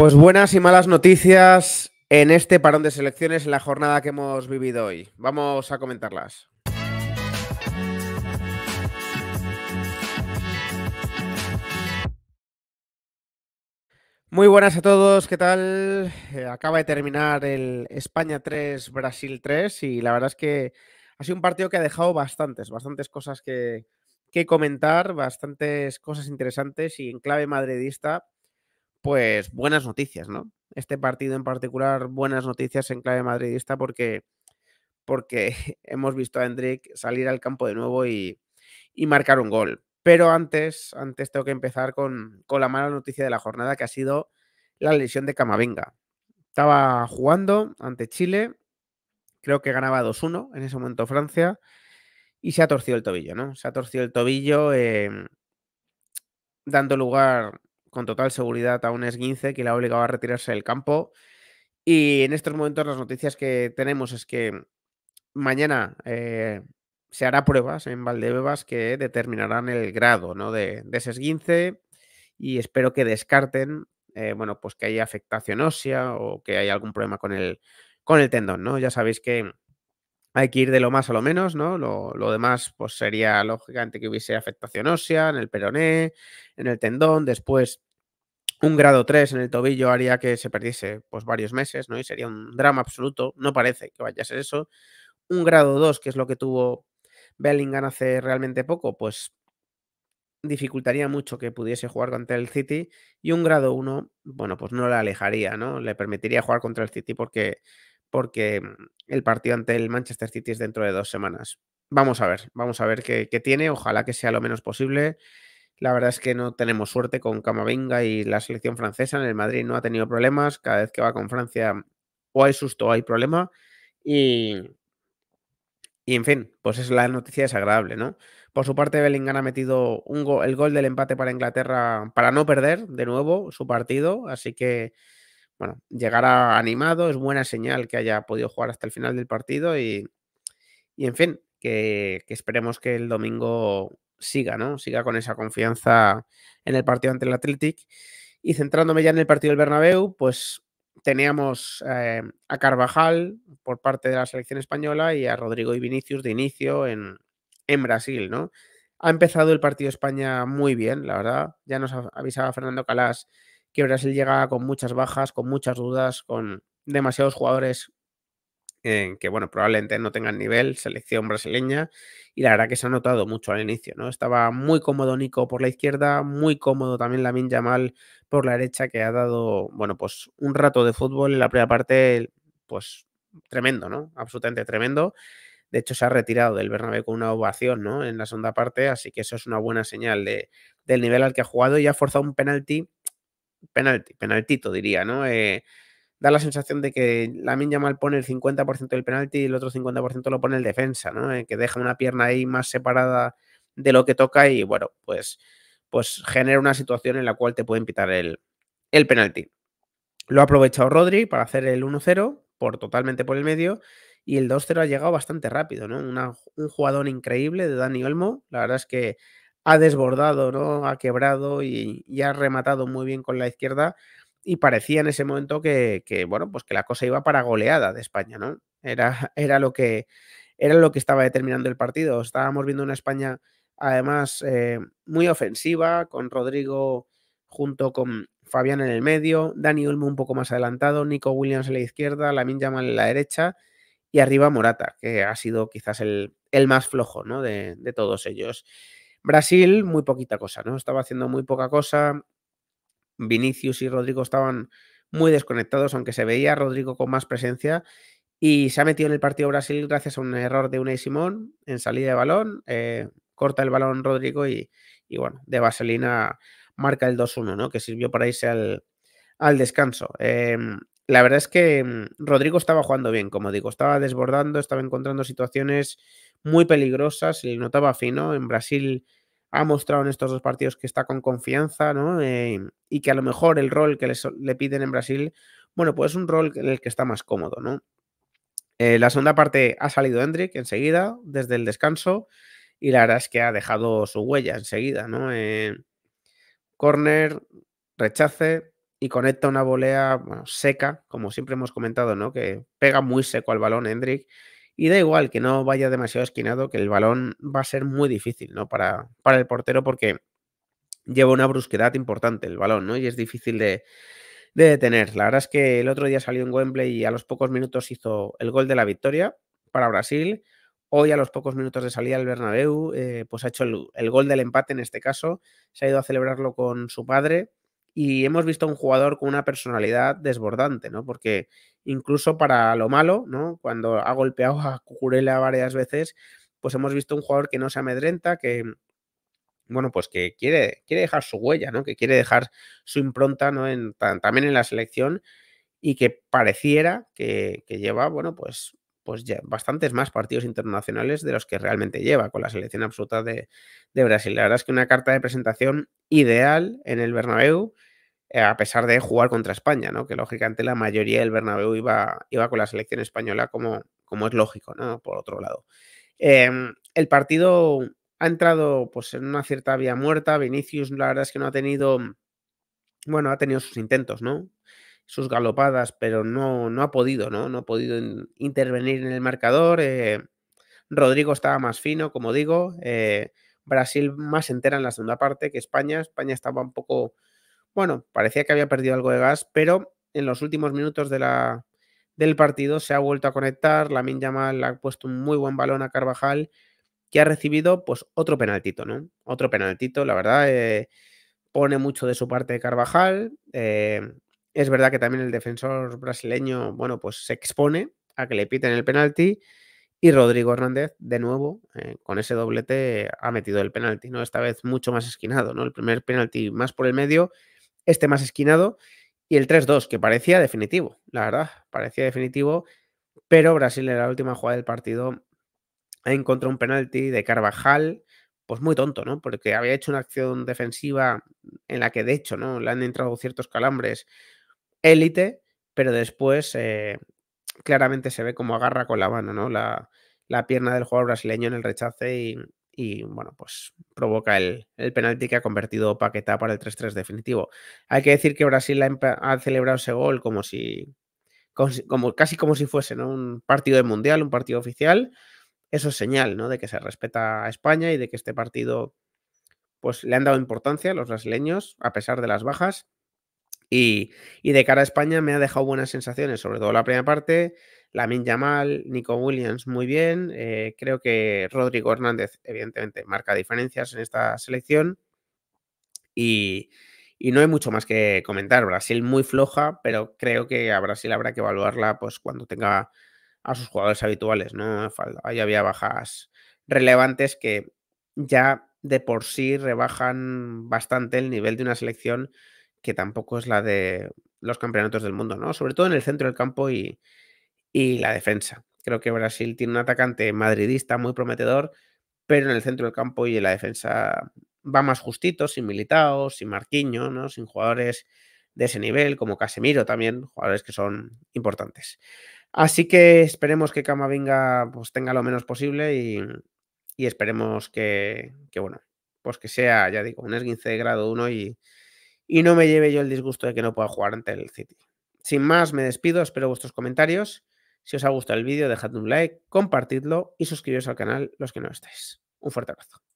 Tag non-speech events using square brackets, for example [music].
Pues buenas y malas noticias en este parón de selecciones, en la jornada que hemos vivido hoy. Vamos a comentarlas. Muy buenas a todos, ¿qué tal? Eh, acaba de terminar el España 3, Brasil 3 y la verdad es que ha sido un partido que ha dejado bastantes, bastantes cosas que, que comentar, bastantes cosas interesantes y en clave madridista pues buenas noticias, ¿no? Este partido en particular, buenas noticias en clave madridista porque, porque [laughs] hemos visto a Hendrik salir al campo de nuevo y, marcar un gol. Pero antes, antes tengo que empezar con, la mala noticia de la jornada, que ha sido la lesión de Camavinga. Estaba jugando ante Chile, creo que ganaba 2-1 en ese momento Francia, y se ha torcido el tobillo, ¿no? Se ha torcido el tobillo, eh, dando lugar con total seguridad a un esguince que le ha obligado a retirarse del campo. Y en estos momentos las noticias que tenemos es que mañana eh, se hará pruebas en Valdebebas que determinarán el grado ¿no? de, ese esguince y espero que descarten, eh, bueno, pues que haya afectación ósea o que haya algún problema con el, con el tendón, ¿no? Ya sabéis que hay que ir de lo más a lo menos, ¿no? Lo, demás, pues sería lógicamente que hubiese afectación ósea en el peroné, en el tendón, después un grado 3 en el tobillo haría que se perdiese pues varios meses, ¿no? Y sería un drama absoluto, no parece que vaya a ser eso. Un grado 2, que es lo que tuvo Bellingham hace realmente poco, pues dificultaría mucho que pudiese jugar contra el City y un grado 1, bueno, pues no la alejaría, ¿no? Le permitiría jugar contra el City porque porque mm, el partido ante el Manchester City es dentro de dos semanas. Vamos a ver, vamos a ver qué, tiene, ojalá que sea lo menos posible. La verdad es que no tenemos suerte con Camavinga y la selección francesa. En el Madrid no ha tenido problemas. Cada vez que va con Francia o hay susto o hay problema. Y, y en fin, pues es la noticia desagradable, ¿no? Por su parte, Bellingham ha metido el gol del empate para Inglaterra para no perder de nuevo su partido. Así que bueno, llegará animado, es buena señal que haya podido jugar hasta el final del partido y, en fin, que, esperemos que el domingo siga, ¿no? Siga con esa confianza en el partido ante el Athletic. Y centrándome ya en el partido del Bernabéu, pues teníamos eh, a Carvajal por parte de la selección española y a Rodrigo y Vinicius de inicio en, en Brasil, ¿no? Ha empezado el partido España muy bien, la verdad. Ya nos avisaba Fernando Calas que Brasil llega con muchas bajas, con muchas dudas, con demasiados jugadores que, bueno, probablemente no tengan nivel, selección brasileña, y la verdad que se ha notado mucho al inicio, ¿no? Estaba muy cómodo Nico por la izquierda, muy cómodo también Lamin Yamal por la derecha, que ha dado, bueno, pues un rato de fútbol en la primera parte, pues tremendo, ¿no? Absolutamente tremendo. De hecho, se ha retirado del Bernabé con una ovación, ¿no? En la segunda parte, así que eso es una buena señal del nivel al que ha jugado y ha forzado un penalti penalti, penaltito diría, ¿no? Eh, da la sensación de que la mal pone el 50% del penalti y el otro 50% lo pone el defensa, ¿no? Eh, que deja una pierna ahí más separada de lo que toca y bueno, pues, pues genera una situación en la cual te pueden pitar el, el penalti. Lo ha aprovechado Rodri para hacer el 1-0 por, totalmente por el medio y el 2-0 ha llegado bastante rápido, ¿no? un jugador increíble de Dani Olmo. La verdad es que ha desbordado, ¿no? Ha quebrado y, ha rematado muy bien con la izquierda. Y parecía en ese momento que, bueno, pues que la cosa iba para goleada de España, ¿no? Era, [laughs] era, lo, que, era lo que estaba determinando el partido. Estábamos viendo una España, además, eh, muy ofensiva, con Rodrigo junto con Fabián en el medio, Dani Ulmo un poco más adelantado, Nico Williams en la izquierda, Lamin Yamal en la derecha y arriba Morata, que ha sido quizás el, el más flojo ¿no? de todos ellos. Brasil, muy poquita cosa, ¿no? Estaba haciendo muy poca cosa. Vinicius y Rodrigo estaban muy desconectados, aunque se veía Rodrigo con más presencia. Y se ha metido en el partido Brasil gracias a un error de Unai Simón en salida de balón. Eh, corta el balón Rodrigo y, bueno, de Vaselina marca el 2-1, ¿no? Que sirvió para irse al, descanso. Em, la verdad es que mm, Rodrigo estaba jugando bien, como digo, estaba desbordando, estaba encontrando situaciones muy peligrosas, se notaba fino. En Brasil ha mostrado en estos dos partidos que está con confianza, ¿no? Eh, y que a lo mejor el rol que le piden en Brasil, bueno, pues es un rol en el que está más cómodo, ¿no? Eh, la segunda parte ha salido Hendrik enseguida, desde el descanso, y la verdad es que ha dejado su huella enseguida, ¿no? Eh, corner, rechace, y conecta una volea seca, como siempre hemos comentado, ¿no? Que pega muy seco al balón Hendrik. Y da igual que no vaya demasiado esquinado, que el balón va a ser muy difícil, ¿no? Para, para el portero, porque lleva una brusquedad importante el balón, ¿no? Y es difícil de, detener. La verdad es que el otro día salió en Wembley y a los pocos minutos hizo el gol de la victoria para Brasil. Hoy, a los pocos minutos de salida del Bernabéu, eh, pues ha hecho el, gol del empate en este caso. Se ha ido a celebrarlo con su padre y hemos visto a un jugador con una personalidad desbordante, ¿no? Porque incluso para lo malo, ¿no? Cuando ha golpeado a Cucurella varias veces, pues hemos visto un jugador que no se amedrenta, que bueno, pues que quiere, quiere dejar su huella, ¿no? Que quiere dejar su impronta, ¿no? En, también en la selección y que pareciera que, que lleva, bueno, pues pues ya bastantes más partidos internacionales de los que realmente lleva con la selección absoluta de, Brasil. La verdad es que una carta de presentación ideal en el Bernabéu, eh, a pesar de jugar contra España, ¿no? Que lógicamente la mayoría del Bernabéu iba, iba con la selección española como, como es lógico, ¿no? Por otro lado. Em, el partido ha entrado pues en una cierta vía muerta. Vinicius, la verdad es que no ha tenido. Bueno, ha tenido sus intentos, ¿no? sus galopadas, pero no, no ha podido, ¿no? No ha podido intervenir en el marcador. Eh, Rodrigo estaba más fino, como digo. Eh, Brasil más entera en la segunda parte que España. España estaba un poco, bueno, parecía que había perdido algo de gas, pero en los últimos minutos del partido se ha vuelto a conectar. Lamin Yamal ha puesto un muy buen balón a Carvajal, que ha recibido pues otro penaltito, ¿no? Otro penaltito, la verdad. Eh, pone mucho de su parte Carvajal. Es verdad que también el defensor brasileño, bueno, pues se expone a que le piten el penalti y Rodrigo Hernández, de nuevo, eh, con ese doblete ha metido el penalti, ¿no? Esta vez mucho más esquinado, ¿no? El primer penalti más por el medio, este más esquinado y el 3-2, que parecía definitivo, la verdad, parecía definitivo, pero Brasil en la última jugada del partido encontró un penalti de Carvajal, pues muy tonto, ¿no? Porque había hecho una acción defensiva en la que de hecho, ¿no? Le han entrado ciertos calambres élite, pero después eh, claramente se ve como agarra con la mano, ¿no? La, la, pierna del jugador brasileño en el rechace y, bueno, pues provoca el, penalti que ha convertido Paquetá para el 3-3 definitivo. Hay que decir que Brasil ha, celebrado ese gol como si, casi como si fuese ¿no? un partido de mundial, un partido oficial. Eso es señal, ¿no? De que se respeta a España y de que este partido, pues le han dado importancia a los brasileños, a pesar de las bajas. Y, de cara a España me ha dejado buenas sensaciones, sobre todo la primera parte. Lamin Yamal, Nico Williams, muy bien. Eh, creo que Rodrigo Hernández, evidentemente, marca diferencias en esta selección. Y, no hay mucho más que comentar. Brasil muy floja, pero creo que a Brasil habrá que evaluarla pues, cuando tenga a sus jugadores habituales. ¿no? Ahí había bajas relevantes que ya de por sí rebajan bastante el nivel de una selección que tampoco es la de los campeonatos del mundo, ¿no? Sobre todo en el centro del campo y, la defensa. Creo que Brasil tiene un atacante madridista muy prometedor, pero en el centro del campo y en la defensa va más justito, sin Militao, sin Marquinho, ¿no? sin jugadores de ese nivel, como Casemiro también, jugadores que son importantes. Así que esperemos que Camavinga pues, tenga lo menos posible y, esperemos que, que, bueno, pues que sea, ya digo, un esguince de grado 1 y, y no me lleve yo el disgusto de que no pueda jugar ante el City. Sin más, me despido, espero vuestros comentarios. Si os ha gustado el vídeo, dejadme un like, compartidlo y suscribiros al canal los que no estáis. Un fuerte abrazo.